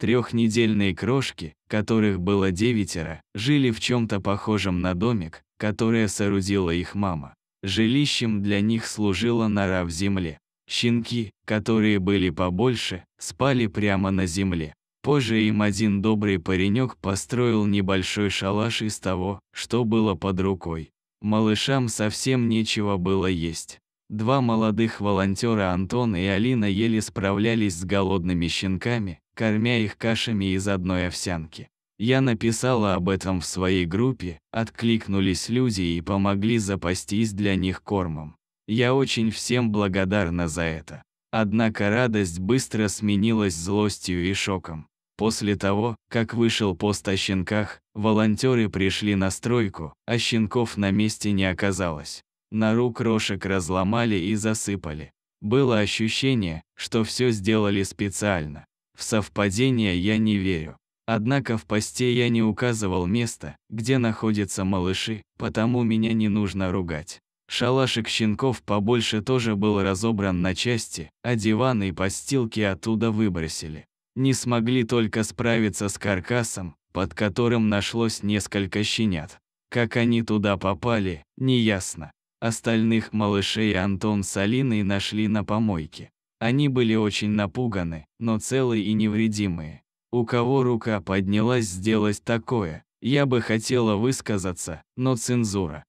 Трехнедельные крошки, которых было девятеро, жили в чем-то похожем на домик, которое соорудила их мама. Жилищем для них служила нора в земле. Щенки, которые были побольше, спали прямо на земле. Позже им один добрый паренек построил небольшой шалаш из того, что было под рукой. Малышам совсем нечего было есть. Два молодых волонтера Антон и Алина еле справлялись с голодными щенками, кормя их кашами из одной овсянки. Я написала об этом в своей группе, откликнулись люди и помогли запастись для них кормом. Я очень всем благодарна за это. Однако радость быстро сменилась злостью и шоком. После того, как вышел пост о щенках, волонтеры пришли на стройку, а щенков на месте не оказалось. На Нору крошек разломали и засыпали. Было ощущение, что все сделали специально. В совпадение я не верю. Однако в посте я не указывал место, где находятся малыши, потому меня не нужно ругать. Шалашик щенков побольше тоже был разобран на части, а диван и постилки оттуда выбросили. Не смогли только справиться с каркасом, под которым нашлось несколько щенят. Как они туда попали, неясно. Остальных малышей Антон с Алиной нашли на помойке. Они были очень напуганы, но целые и невредимые. У кого рука поднялась сделать такое, я бы хотела высказаться, но цензура.